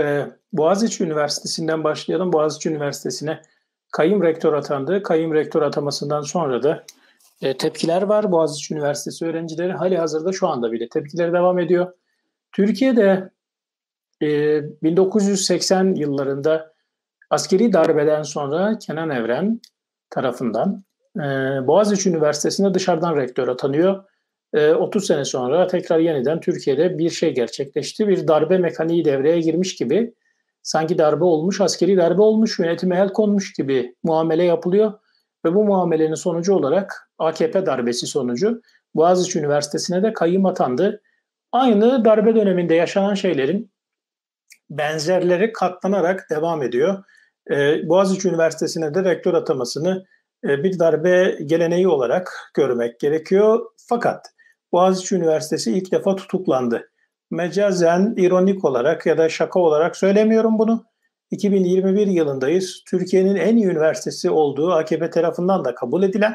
e, Boğaziçi Üniversitesi'nden başlayalım. Boğaziçi Üniversitesi'ne kayım rektör atandı. Kayım rektör atamasından sonra da e, tepkiler var. Boğaziçi Üniversitesi öğrencileri hali hazırda şu anda bile tepkileri devam ediyor. Türkiye'de e, 1980 yıllarında askeri darbeden sonra Kenan Evren tarafından e, Boğaziçi Üniversitesi'ne dışarıdan rektör atanıyor. 30 ee, sene sonra tekrar yeniden Türkiye'de bir şey gerçekleşti. Bir darbe mekaniği devreye girmiş gibi sanki darbe olmuş, askeri darbe olmuş, yönetime el konmuş gibi muamele yapılıyor. Ve bu muamelenin sonucu olarak AKP darbesi sonucu Boğaziçi Üniversitesi'ne de kayyım atandı. Aynı darbe döneminde yaşanan şeylerin benzerleri katlanarak devam ediyor. Ee, Boğaziçi Üniversitesi'ne de rektör atamasını e, bir darbe geleneği olarak görmek gerekiyor. Fakat Boğaziçi Üniversitesi ilk defa tutuklandı. Mecazen, ironik olarak ya da şaka olarak söylemiyorum bunu. 2021 yılındayız. Türkiye'nin en iyi üniversitesi olduğu AKP tarafından da kabul edilen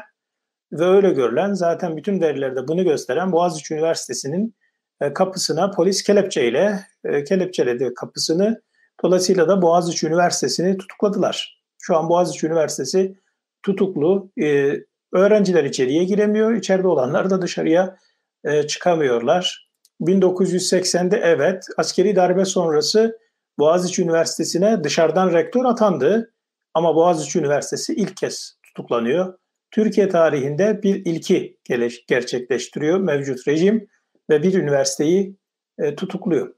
ve öyle görülen zaten bütün verilerde bunu gösteren Boğaziçi Üniversitesi'nin e, kapısına polis kelepçeyle e, kelepçeledi kapısını. Dolayısıyla da Boğaziçi Üniversitesi'ni tutukladılar. Şu an Boğaziçi Üniversitesi tutuklu. E, öğrenciler içeriye giremiyor. İçeride olanlar da dışarıya e, çıkamıyorlar. 1980'de evet askeri darbe sonrası Boğaziçi Üniversitesi'ne dışarıdan rektör atandı ama Boğaziçi Üniversitesi ilk kez tutuklanıyor. Türkiye tarihinde bir ilki gerçekleştiriyor mevcut rejim ve bir üniversiteyi e, tutukluyor.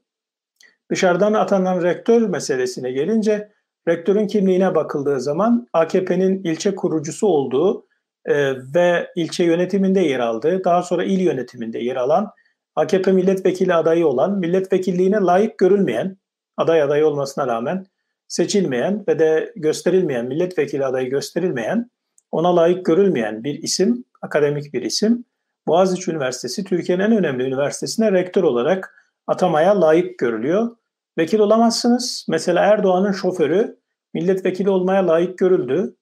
Dışarıdan atanan rektör meselesine gelince rektörün kimliğine bakıldığı zaman AKP'nin ilçe kurucusu olduğu ee, ve ilçe yönetiminde yer aldı. Daha sonra il yönetiminde yer alan AKP milletvekili adayı olan, milletvekilliğine layık görülmeyen, aday adayı olmasına rağmen seçilmeyen ve de gösterilmeyen, milletvekili adayı gösterilmeyen, ona layık görülmeyen bir isim, akademik bir isim. Boğaziçi Üniversitesi Türkiye'nin en önemli üniversitesine rektör olarak atamaya layık görülüyor. Vekil olamazsınız. Mesela Erdoğan'ın şoförü milletvekili olmaya layık görüldü.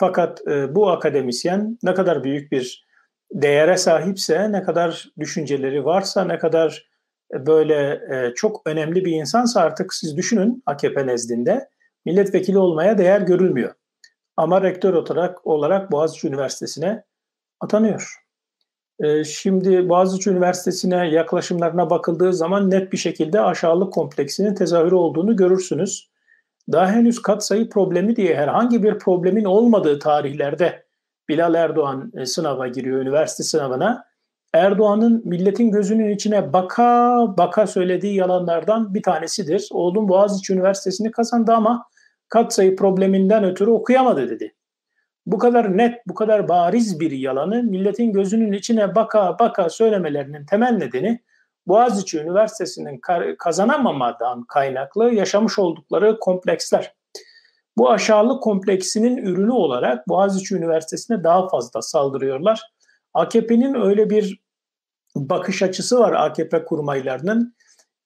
Fakat e, bu akademisyen ne kadar büyük bir değere sahipse, ne kadar düşünceleri varsa, ne kadar e, böyle e, çok önemli bir insansa artık siz düşünün AKP nezdinde milletvekili olmaya değer görülmüyor. Ama rektör olarak olarak Boğaziçi Üniversitesi'ne atanıyor. E, şimdi Boğaziçi Üniversitesi'ne yaklaşımlarına bakıldığı zaman net bir şekilde aşağılık kompleksinin tezahürü olduğunu görürsünüz daha henüz katsayı problemi diye herhangi bir problemin olmadığı tarihlerde Bilal Erdoğan e, sınava giriyor, üniversite sınavına. Erdoğan'ın milletin gözünün içine baka baka söylediği yalanlardan bir tanesidir. Oğlum Boğaziçi Üniversitesi'ni kazandı ama katsayı probleminden ötürü okuyamadı dedi. Bu kadar net, bu kadar bariz bir yalanı milletin gözünün içine baka baka söylemelerinin temel nedeni Boğaziçi Üniversitesi'nin kazanamamadan kaynaklı yaşamış oldukları kompleksler. Bu aşağılık kompleksinin ürünü olarak Boğaziçi Üniversitesi'ne daha fazla saldırıyorlar. AKP'nin öyle bir bakış açısı var AKP kurmaylarının.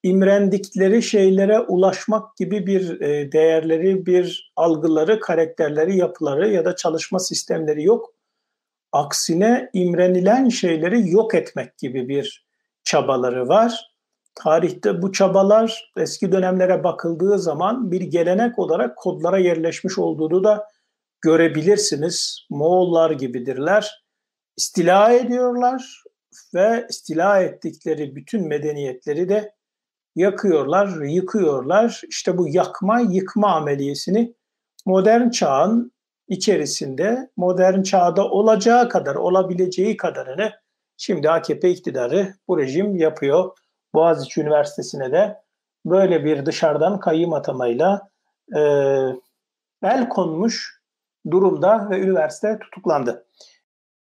İmrendikleri şeylere ulaşmak gibi bir e, değerleri, bir algıları, karakterleri, yapıları ya da çalışma sistemleri yok. Aksine imrenilen şeyleri yok etmek gibi bir çabaları var. Tarihte bu çabalar eski dönemlere bakıldığı zaman bir gelenek olarak kodlara yerleşmiş olduğunu da görebilirsiniz. Moğollar gibidirler. İstila ediyorlar ve istila ettikleri bütün medeniyetleri de yakıyorlar, yıkıyorlar. İşte bu yakma, yıkma ameliyesini modern çağın içerisinde modern çağda olacağı kadar, olabileceği kadarını Şimdi AKP iktidarı bu rejim yapıyor. Boğaziçi Üniversitesi'ne de böyle bir dışarıdan kayyum atamayla e, el konmuş durumda ve üniversite tutuklandı.